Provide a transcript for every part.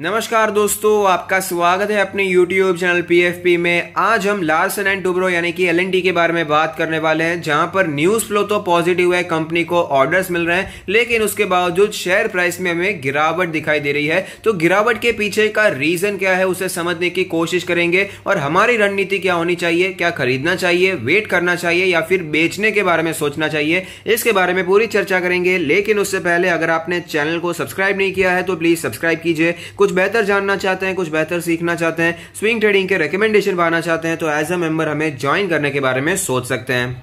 नमस्कार दोस्तों आपका स्वागत है अपने YouTube चैनल PFP में आज हम लार्सन एंड टूब्रो यानी कि एल के बारे में बात करने वाले हैं जहां पर न्यूज फ्लो तो पॉजिटिव है कंपनी को ऑर्डर्स मिल रहे हैं लेकिन उसके बावजूद शेयर प्राइस में हमें गिरावट दिखाई दे रही है तो गिरावट के पीछे का रीजन क्या है उसे समझने की कोशिश करेंगे और हमारी रणनीति क्या होनी चाहिए क्या खरीदना चाहिए वेट करना चाहिए या फिर बेचने के बारे में सोचना चाहिए इसके बारे में पूरी चर्चा करेंगे लेकिन उससे पहले अगर आपने चैनल को सब्सक्राइब नहीं किया है तो प्लीज सब्सक्राइब कीजिए कुछ बेहतर जानना चाहते हैं कुछ बेहतर सीखना चाहते हैं स्विंग ट्रेडिंग के रिकमेंडेशन पाना चाहते हैं तो एज अ मेंबर हमें ज्वाइन करने के बारे में सोच सकते हैं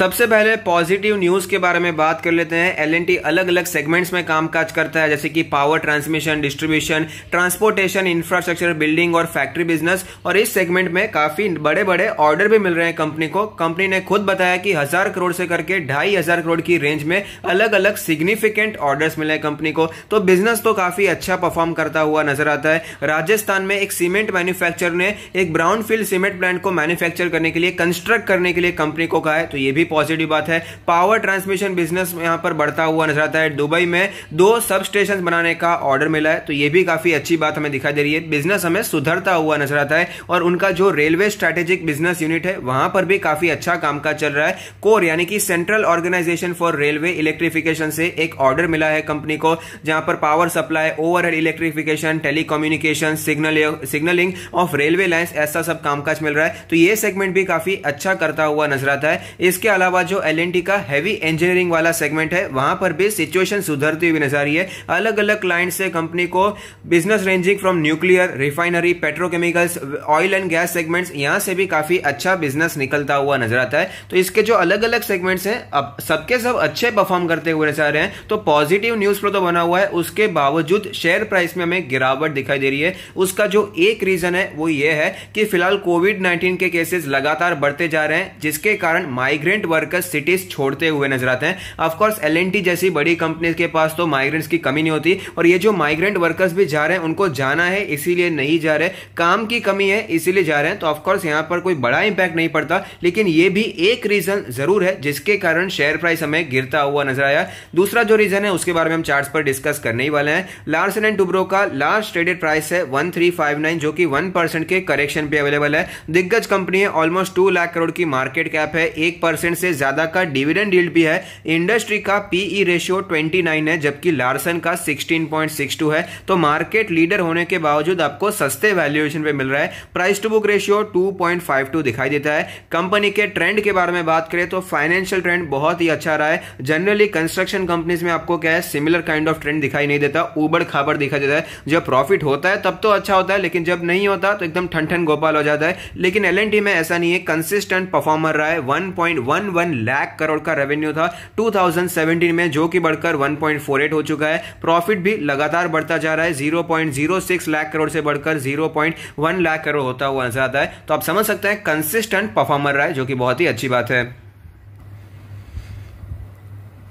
सबसे पहले पॉजिटिव न्यूज के बारे में बात कर लेते हैं एल अलग अलग सेगमेंट्स में कामकाज करता है जैसे कि power transmission distribution transportation infrastructure building और फैक्ट्री बिजनेस और इस सेगमेंट में काफी बड़े बड़े ऑर्डर भी मिल रहे हैं कंपनी को कंपनी ने खुद बताया कि हजार करोड़ से करके ढाई हजार करोड़ की रेंज में अलग अलग सिग्निफिकेंट ऑर्डर्स मिले हैं कंपनी को तो बिजनेस तो काफी अच्छा परफॉर्म करता हुआ नजर आता है राजस्थान में एक सीमेंट मैन्युफैक्चर ने एक ब्राउन फील्ड सीमेंट प्लांट को मैन्युफैक्चर करने के लिए कंस्ट्रक्ट करने के लिए कंपनी को कहा है तो ये भी पॉजिटिव बात है पावर ट्रांसमिशन बिजनेस यहां पर बढ़ता हुआ नजर आता है दुबई में दो सब स्टेशन बनाने का ऑर्डर मिला है तो यह भी काफी अच्छी बात हमें दिखाई दे रही है बिजनेस हमें सुधरता हुआ नजर आता है और उनका जो रेलवे स्ट्रेटेजिक बिजनेस यूनिट है वहां पर भी काफी अच्छा कामकाज चल रहा है कोर यानी कि central organisation for railway electrification से एक ऑर्डर मिला है कंपनी को जहां पर power supply overhead electrification telecommunication signal signalling of railway lines ऐसा सब कामकाज मिल रहा है तो ये सेगमेंट भी काफी अच्छा करता हुआ नजर आता है इसके अलावा जो एल का हैवी इंजीनियरिंग वाला सेगमेंट है वहां पर भी सिचुएशन सुधरती हुई नजर आ रही है अलग अलग क्लाइंट से कंपनी को business ranging from nuclear refinery petrochemicals oil and gas segment यहां से भी काफी अच्छा बिजनेस निकलता हुआ नजर आता है तो इसके जो अलग अलग सेगमेंट्स हैं अब सबके सब अच्छे परफॉर्म करते हुए नजर आ रहे हैं तो पॉजिटिव न्यूज फ्लो तो बना हुआ है उसके बावजूद शेयर प्राइस में हमें गिरावट दिखाई दे रही है उसका जो एक रीजन है वो ये है कि फिलहाल कोविड नाइन्टीन के केसेस लगातार बढ़ते जा रहे हैं जिसके कारण माइग्रेंट माइग्रेंट वर्कर्स सिटीज छोड़ते हुए नजर आते हैं ऑफकोर्स एल एन टी जैसी बड़ी कंपनीज के पास तो माइग्रेंट्स की कमी नहीं होती और ये जो माइग्रेंट वर्कर्स भी जा रहे हैं उनको जाना है इसीलिए नहीं जा रहे काम की कमी है इसीलिए जा रहे हैं तो ऑफकोर्स यहाँ पर कोई बड़ा इंपैक्ट नहीं पड़ता लेकिन ये भी एक रीजन जरूर है जिसके कारण शेयर प्राइस हमें गिरता हुआ नजर आया दूसरा जो रीजन है उसके बारे में हम चार्ट पर डिस्कस करने ही वाले हैं लार्स एंड टुब्रो का लास्ट ट्रेडेड प्राइस है वन थ्री फाइव नाइन जो कि वन परसेंट के करेक्शन पे अवेलेबल है दिग्गज कंपनी है ऑलमोस्ट टू लाख करोड़ की मार्केट कैप है एक परसेंट परसेंट से ज़्यादा का डिविडेंड डील भी है इंडस्ट्री का पीई रेशियो 29 है जबकि लार्सन का 16.62 है तो मार्केट लीडर होने के बावजूद आपको सस्ते वैल्यूएशन पे मिल रहा है प्राइस टू बुक रेशियो 2.52 दिखाई देता है कंपनी के ट्रेंड के बारे में बात करें तो फाइनेंशियल ट्रेंड बहुत ही अच्छा रहा है जनरली कंस्ट्रक्शन कंपनीज में आपको क्या है सिमिलर काइंड ऑफ ट्रेंड दिखाई नहीं देता उबड़ खाबड़ दिखाई देता है जब प्रॉफिट होता है तब तो अच्छा होता है लेकिन जब नहीं होता तो एकदम ठन ठन गोपाल हो जाता है लेकिन एल में ऐसा नहीं है कंसिस्टेंट परफॉर्मर रहा है one one one lakh crore का रेवेन्यू था 2017 में जो कि बढ़कर 1.48 हो चुका है प्रॉफिट भी लगातार बढ़ता जा रहा है 0.06 लाख करोड़ से बढ़कर 0.1 लाख करोड़ होता हुआ नजर आता है तो आप समझ सकते हैं कंसिस्टेंट परफॉर्मर रहा है जो कि बहुत ही अच्छी बात है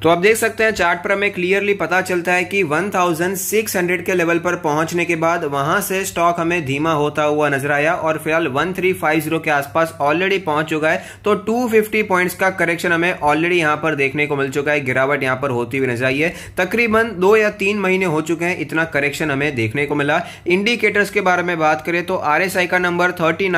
तो आप देख सकते हैं चार्ट पर हमें क्लियरली पता चलता है कि 1600 के लेवल पर पहुंचने के बाद वहां से स्टॉक हमें धीमा होता हुआ नजर आया और फिलहाल 1350 के आसपास ऑलरेडी पहुंच चुका है तो 250 पॉइंट्स का करेक्शन हमें ऑलरेडी यहां पर देखने को मिल चुका है गिरावट यहां पर होती हुई नजर आई है तकरीबन दो या तीन महीने हो चुके हैं इतना करेक्शन हमें देखने को मिला इंडिकेटर्स के बारे में बात करें तो आर का नंबर थर्टी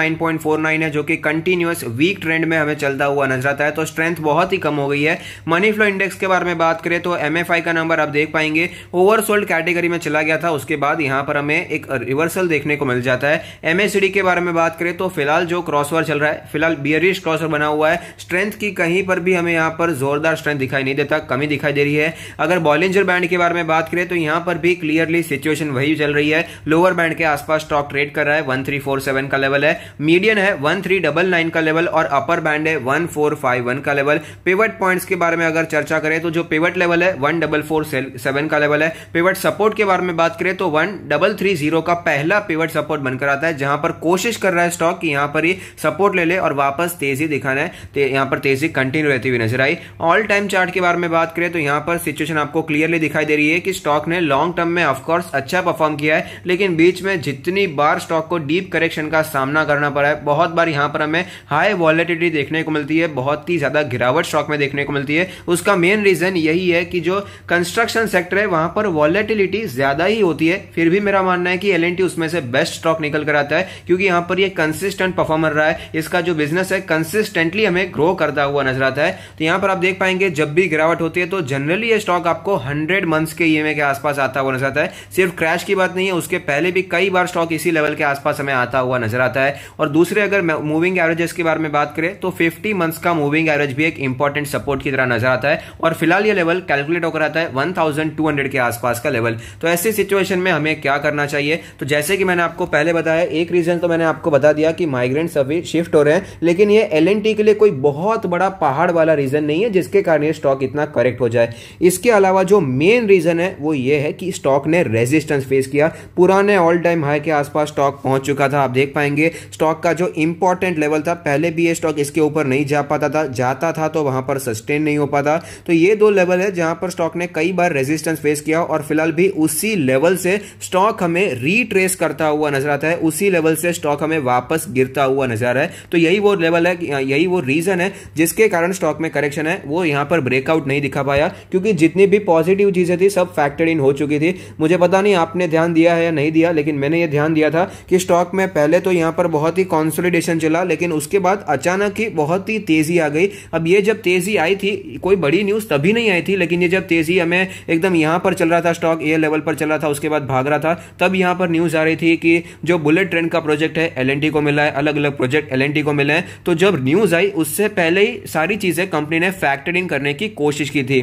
है जो कि कंटिन्यूस वीक ट्रेंड में हमें चलता हुआ नजर आता है तो स्ट्रेंथ बहुत ही कम हो गई है मनी फ्लो इंडेक्स के बारे में बात करें तो एम का नंबर आप देख पाएंगे ओवरसोल्ड कैटेगरी में चला गया था उसके बाद यहाँ पर हमें एक रिवर्सल देखने को मिल जाता है एम के बारे में बात करें तो फिलहाल जो क्रॉसवर चल रहा है फिलहाल बियरिश क्रॉसवर बना हुआ है स्ट्रेंथ की कहीं पर भी हमें यहाँ पर जोरदार स्ट्रेंथ दिखाई नहीं देता कमी दिखाई दे रही है अगर बॉलिंजर बैंड के बारे में बात करें तो यहाँ पर भी क्लियरली सिचुएशन वही चल रही है लोअर बैंड के आसपास स्टॉक ट्रेड कर रहा है सेवन का लेवल है मीडियन है नाइन का लेवल और अपर बैंड है वन का लेवल पेवर्ट पॉइंट्स के बारे में अगर चर्चा करें तो जो पेवट लेवल है वन डबल फोर सेवन का लेवल है पेवट सपोर्ट के बारे में बात करें तो वन डबल थ्री जीरो का पहला पेवट सपोर्ट बनकर आता है जहां पर कोशिश कर रहा है स्टॉक कि यहां पर ही सपोर्ट ले ले और वापस तेजी दिखाना है ते, यहां पर तेजी कंटिन्यू रहती हुई नजर आई ऑल टाइम चार्ट के बारे में बात करें तो यहां पर सिचुएशन आपको क्लियरली दिखाई दे रही है कि स्टॉक ने लॉन्ग टर्म में ऑफकोर्स अच्छा परफॉर्म किया है लेकिन बीच में जितनी बार स्टॉक को डीप करेक्शन का सामना करना पड़ा है बहुत बार यहां पर हमें हाई वॉलेटिलिटी देखने को मिलती है बहुत ही ज्यादा गिरावट स्टॉक में देखने को मिलती है उसका मेन रीज़न यही है कि जो कंस्ट्रक्शन सेक्टर है वहां पर वॉलेटिलिटी ज़्यादा ही होती है फिर भी मेरा मानना है कि एल उसमें से बेस्ट स्टॉक निकल कर आता है क्योंकि यहां पर ये कंसिस्टेंट परफॉर्मर रहा है इसका जो बिजनेस है कंसिस्टेंटली हमें ग्रो करता हुआ नजर आता है तो यहां पर आप देख पाएंगे जब भी गिरावट होती है तो जनरली ये स्टॉक आपको हंड्रेड मंथस के ईएमए e के आसपास आता हुआ नजर आता है सिर्फ क्रैश की बात नहीं है उसके पहले भी कई बार स्टॉक इसी लेवल के आसपास हमें आता हुआ नजर आता है और दूसरे अगर मूविंग एवरेजेस के बारे में बात करें तो फिफ्टी मंथ्स का मूविंग एवरेज भी एक इंपॉर्टेंट सपोर्ट की तरह नजर आता है और फिलहाल ये लेवल कैलकुलेट होकर आता है 1200 के आसपास का लेवल तो ऐसी सिचुएशन में हमें क्या करना चाहिए तो जैसे कि मैंने आपको पहले बताया एक रीज़न तो मैंने आपको बता दिया कि माइग्रेंट्स अभी शिफ्ट हो रहे हैं लेकिन ये एल के लिए कोई बहुत बड़ा पहाड़ वाला रीज़न नहीं है जिसके कारण ये स्टॉक इतना करेक्ट हो जाए इसके अलावा जो मेन रीज़न है वो ये है कि स्टॉक ने रेजिस्टेंस फेस किया पुराने ऑल टाइम हाई के आसपास स्टॉक पहुंच चुका था आप देख पाएंगे स्टॉक का जो इंपॉर्टेंट लेवल था पहले भी ये स्टॉक इसके ऊपर नहीं जा पाता था जाता था तो वहां पर सस्टेन नहीं हो पाता तो ये दो लेवल है जहां पर स्टॉक ने कई बार रेजिस्टेंस फेस किया और फिलहाल भी उसी लेवल से स्टॉक हमें रीट्रेस करता हुआ नजर आता है उसी लेवल से स्टॉक हमें वापस गिरता हुआ नजर आ रहा है तो यही वो लेवल है यही वो रीजन है जिसके कारण स्टॉक में करेक्शन है वो यहां पर ब्रेकआउट नहीं दिखा पाया क्योंकि जितनी भी पॉजिटिव चीजें थी सब फैक्टर इन हो चुकी थी मुझे पता नहीं आपने ध्यान दिया है या नहीं दिया लेकिन मैंने ये ध्यान दिया था कि स्टॉक में पहले तो यहां पर बहुत ही कॉन्सोलिडेशन चला लेकिन उसके बाद अचानक ही बहुत ही तेजी आ गई अब ये जब तेजी आई थी कोई बड़ी न्यूज तब अभी नहीं आई थी लेकिन ये जब तेज़ी हमें एकदम यहां पर चल रहा था स्टॉक ए लेवल पर चल रहा था उसके बाद भाग रहा था तब यहां पर न्यूज़ आ रही थी कि जो बुलेट ट्रेन का प्रोजेक्ट है एल को मिला है अलग अलग प्रोजेक्ट एल को मिले हैं तो जब न्यूज़ आई उससे पहले ही सारी चीज़ें कंपनी ने फैक्टर इन करने की कोशिश की थी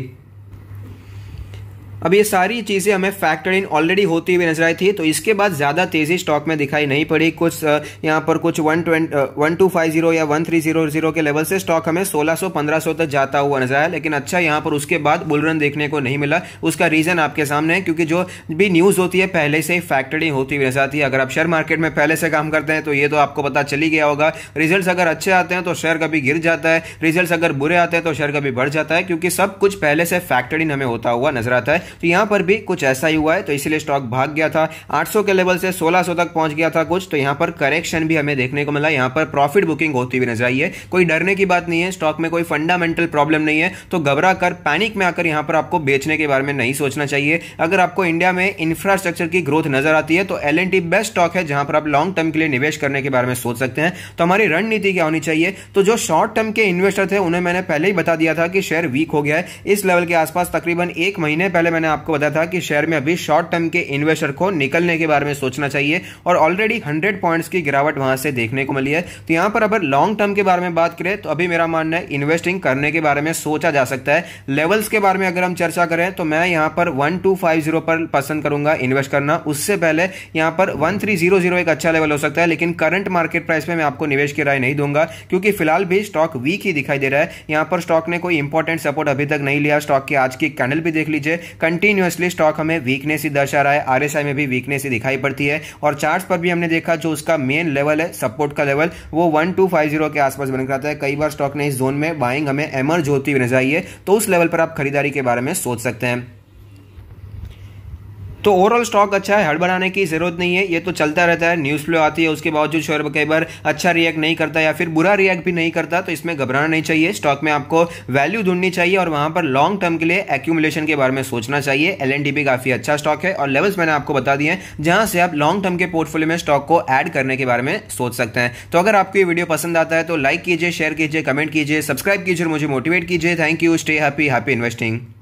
अब ये सारी चीज़ें हमें फैक्टर इन ऑलरेडी होती हुई नजर आई थी तो इसके बाद ज़्यादा तेज़ी स्टॉक में दिखाई नहीं पड़ी कुछ यहाँ पर कुछ one one two five zero या वन थ्री जीरो जीरो के लेवल से स्टॉक हमें सोलह सौ पंद्रह सौ तक जाता हुआ नजर आया लेकिन अच्छा यहाँ पर उसके बाद बुलरन देखने को नहीं मिला उसका रीज़न आपके सामने है क्योंकि जो भी न्यूज़ होती है पहले से ही फैक्टर इन होती हुई नजर आती है अगर आप शेयर मार्केट में पहले से काम करते हैं तो ये तो आपको पता चली गया होगा रिजल्ट अगर अच्छे आते हैं तो शेयर कभी गिर जाता है रिजल्ट अगर बुरे आते हैं तो शेयर कभी बढ़ जाता है क्योंकि सब कुछ पहले से फैक्टर इन हमें होता हुआ नजर आता है तो यहां पर भी कुछ ऐसा ही हुआ है तो इसलिए स्टॉक भाग गया था 800 के लेवल से 1600 तक पहुंच गया था कुछ तो यहां पर करेक्शन भी हमें देखने को मिला यहां पर प्रॉफिट बुकिंग होती हुई नजर आई है कोई डरने की बात नहीं है स्टॉक में कोई फंडामेंटल प्रॉब्लम नहीं है तो घबरा कर पैनिक में आकर यहां पर आपको बेचने के बारे में नहीं सोचना चाहिए अगर आपको इंडिया में इंफ्रास्ट्रक्चर की ग्रोथ नजर आती है तो एल बेस्ट स्टॉक है जहां पर आप लॉन्ग टर्म के लिए निवेश करने के बारे में सोच सकते हैं तो हमारी रणनीति क्या होनी चाहिए तो जो शॉर्ट टर्म के इन्वेस्टर थे उन्हें मैंने पहले ही बता दिया था कि शेयर वीक हो गया है इस लेवल के आसपास तकरीबन एक महीने पहले मैंने आपको बताया था कि शेयर में अभी शॉर्ट टर्म के इन्वेस्टर को निकलने के बारे में सोचना चाहिए और ऑलरेडी हंड्रेड पॉइंट्स की गिरावट वहां से देखने को मिली है तो यहां पर अगर लॉन्ग टर्म के बारे में बात करें तो अभी मेरा मानना है इन्वेस्टिंग करने के बारे में सोचा जा सकता है लेवल्स के बारे में अगर हम चर्चा करें तो मैं यहां पर वन टू फाइव जीरो पर पसंद करूंगा इन्वेस्ट करना उससे पहले यहां पर वन थ्री जीरो जीरो एक अच्छा लेवल हो सकता है लेकिन करंट मार्केट प्राइस में मैं आपको निवेश की राय नहीं दूंगा क्योंकि फिलहाल भी स्टॉक वीक ही दिखाई दे रहा है यहां पर स्टॉक ने कोई इंपॉर्टेंट सपोर्ट अभी तक नहीं लिया स्टॉक की आज की कैंडल भी देख लीजिए कंटिन्यूसली स्टॉक हमें वीकनेस ही दर्शा रहा है आरएसआई में भी वीकनेस ही दिखाई पड़ती है और चार्ट पर भी हमने देखा जो उसका मेन लेवल है सपोर्ट का लेवल वो वन टू फाइव जीरो के आसपास बनकर आता है कई बार स्टॉक ने इस जोन में बाइंग हमें एमर्ज होती हुई नजर आई है तो उस लेवल पर आप खरीदारी के बारे में सोच सकते हैं तो ओवरऑल स्टॉक अच्छा है हड़बड़ाने की जरूरत नहीं है ये तो चलता रहता है न्यूज़ फ्लो आती है उसके बावजूद शेयर कई बार अच्छा रिएक्ट नहीं करता या फिर बुरा रिएक्ट भी नहीं करता तो इसमें घबराना नहीं चाहिए स्टॉक में आपको वैल्यू ढूंढनी चाहिए और वहाँ पर लॉन्ग टर्म के लिए एक्यूमुलेशन के बारे में सोचना चाहिए एल काफ़ी अच्छा स्टॉक है और लेवल्स मैंने आपको बता दिए हैं जहाँ से आप लॉन्ग टर्म के पोर्टफोलियो में स्टॉक को एड करने के बारे में सोच सकते हैं तो अगर आपको ये वीडियो पसंद आता है तो लाइक कीजिए शेयर कीजिए कमेंट कीजिए सब्सक्राइब कीजिए और मुझे मोटिवेट कीजिए thank you stay happy happy investing